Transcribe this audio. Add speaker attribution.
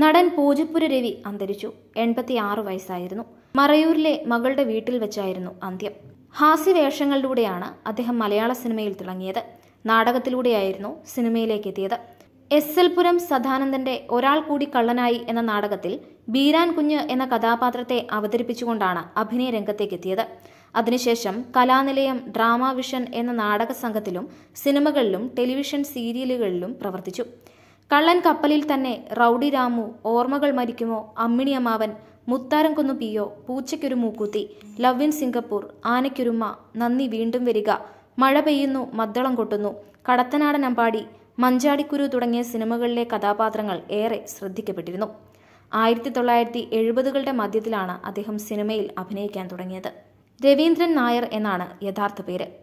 Speaker 1: നടൻ പൂജപ്പുര രവി അന്തരിച്ചു എൺപത്തി ആറ് വയസ്സായിരുന്നു മറയൂരിലെ മകളുടെ വീട്ടിൽ വെച്ചായിരുന്നു അന്ത്യം ഹാസ്യവേഷങ്ങളിലൂടെയാണ് അദ്ദേഹം മലയാള സിനിമയിൽ തിളങ്ങിയത് നാടകത്തിലൂടെയായിരുന്നു സിനിമയിലേക്ക് എത്തിയത് എസ് എൽ പുരം സദാനന്ദന്റെ ഒരാൾ കൂടി കള്ളനായി എന്ന നാടകത്തിൽ ബീരാൻ കുഞ്ഞ് എന്ന കഥാപാത്രത്തെ അവതരിപ്പിച്ചുകൊണ്ടാണ് അഭിനയ എത്തിയത് അതിനുശേഷം കലാനിലയം ഡ്രാമ വിഷൻ എന്ന നാടക സംഘത്തിലും സിനിമകളിലും ടെലിവിഷൻ സീരിയലുകളിലും പ്രവർത്തിച്ചു കള്ളൻ കപ്പലിൽ തന്നെ റൗഡി രാമു ഓർമ്മകൾ മരിക്കുമോ അമ്മിണി അമ്മാവൻ മുത്താരം കൊന്നു പിയോ പൂച്ചയ്ക്കൊരു മൂക്കുത്തി ലവ് ഇൻ സിംഗപ്പൂർ ആനയ്ക്കൊരുമ നന്ദി വീണ്ടും വരിക മഴ പെയ്യുന്നു മദ്ദളം കൊട്ടുന്നു കടത്തനാടൻ അമ്പാടി മഞ്ചാടിക്കുരു തുടങ്ങിയ സിനിമകളിലെ കഥാപാത്രങ്ങൾ ഏറെ ശ്രദ്ധിക്കപ്പെട്ടിരുന്നു ആയിരത്തി തൊള്ളായിരത്തി എഴുപതുകളുടെ മധ്യത്തിലാണ് അദ്ദേഹം സിനിമയിൽ അഭിനയിക്കാൻ തുടങ്ങിയത് രവീന്ദ്രൻ നായർ എന്നാണ് യഥാർത്ഥ പേര്